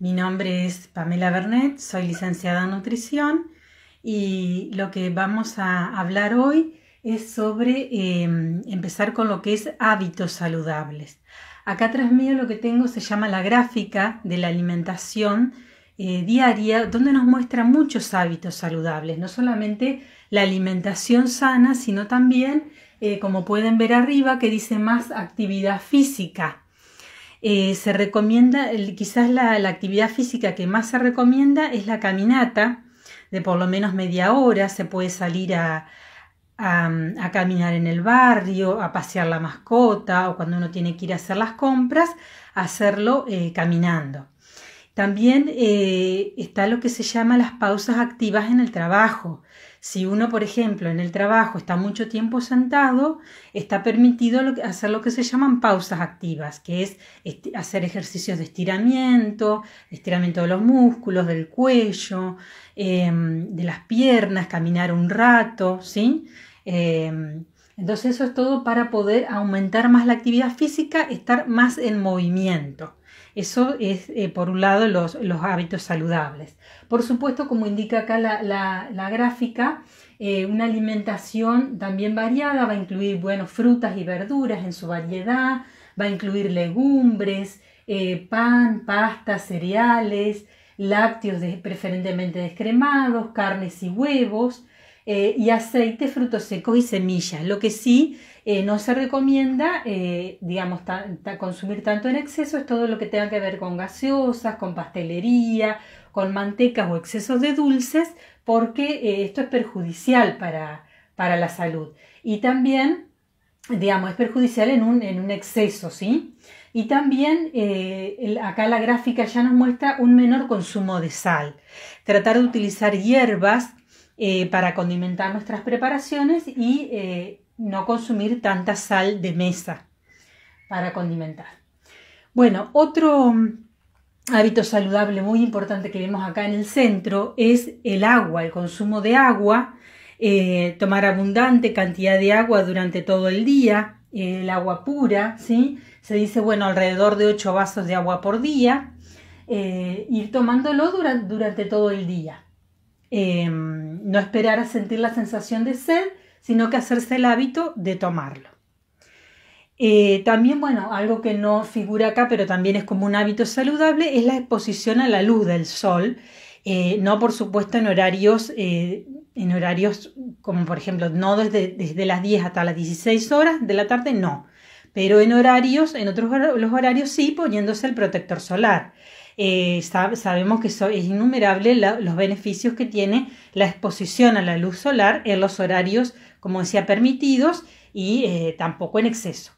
Mi nombre es Pamela Bernet, soy licenciada en nutrición y lo que vamos a hablar hoy es sobre em, empezar con lo que es hábitos saludables. Acá atrás mío lo que tengo se llama la gráfica de la alimentación eh, diaria, donde nos muestra muchos hábitos saludables, no solamente la alimentación sana, sino también, eh, como pueden ver arriba, que dice más actividad física. Eh, se recomienda, quizás la, actividad física que más se recomienda es la caminata de por lo menos media hora, se puede salir a, caminar en el barrio, a pasear la mascota o cuando uno tiene que ir a hacer las compras, hacerlo eh, caminando. También eh, está lo que se llama las pausas activas en el trabajo. Si uno, por ejemplo, en el trabajo está mucho tiempo sentado, está permitido hacer lo que se llaman pausas activas, que es hacer ejercicios de estiramiento, estiramiento de los músculos, del cuello, em, de las piernas, caminar un rato, ¿sí? Em, entonces eso es todo para poder aumentar más la actividad física, estar más en movimiento. Eso es, eh, por un lado, los, hábitos saludables. Por supuesto, como indica acá la, gráfica, eh, una alimentación también variada va a incluir, bueno, frutas y verduras en su variedad, va a incluir legumbres, eh, pan, pastas, cereales, lácteos preferentemente descremados, carnes y huevos, eh, y aceite, frutos secos y semillas. Lo que sí eh, no se recomienda, eh, digamos, consumir tanto en exceso es todo lo que tenga que ver con gaseosas, con pastelería, con mantecas o excesos de dulces, porque esto es perjudicial para, la salud. Y también digamos, es perjudicial en un, en un, exceso, ¿sí? Y también acá la gráfica ya nos muestra un menor consumo de sal. Tratar de utilizar hierbas eh, para condimentar nuestras preparaciones y eh, no consumir tanta sal de mesa para condimentar. Bueno, otro mm, hábito saludable muy importante que vemos acá en el centro es el agua, el consumo de agua, eh, tomar abundante cantidad de agua durante todo el día, el agua pura, ¿sí? Se dice, bueno, alrededor de 8 vasos de agua por día, ir tomándolo durante todo el día. Em, no esperar a sentir la sensación de sed, sino que hacerse el hábito de tomarlo. Eh, también, bueno, algo que no figura acá, pero también es como un hábito saludable, es la exposición a la luz del sol, eh, no por supuesto en horarios, eh, en horarios como por ejemplo, no desde, desde, las 10 hasta las 16 horas de la tarde, no, pero en horarios, en otros los horarios sí, poniéndose el protector solar. Eh, sabemos que son, es innumerable los beneficios que tiene la exposición a la luz solar en los horarios, como decía, permitidos y eh, tampoco en exceso.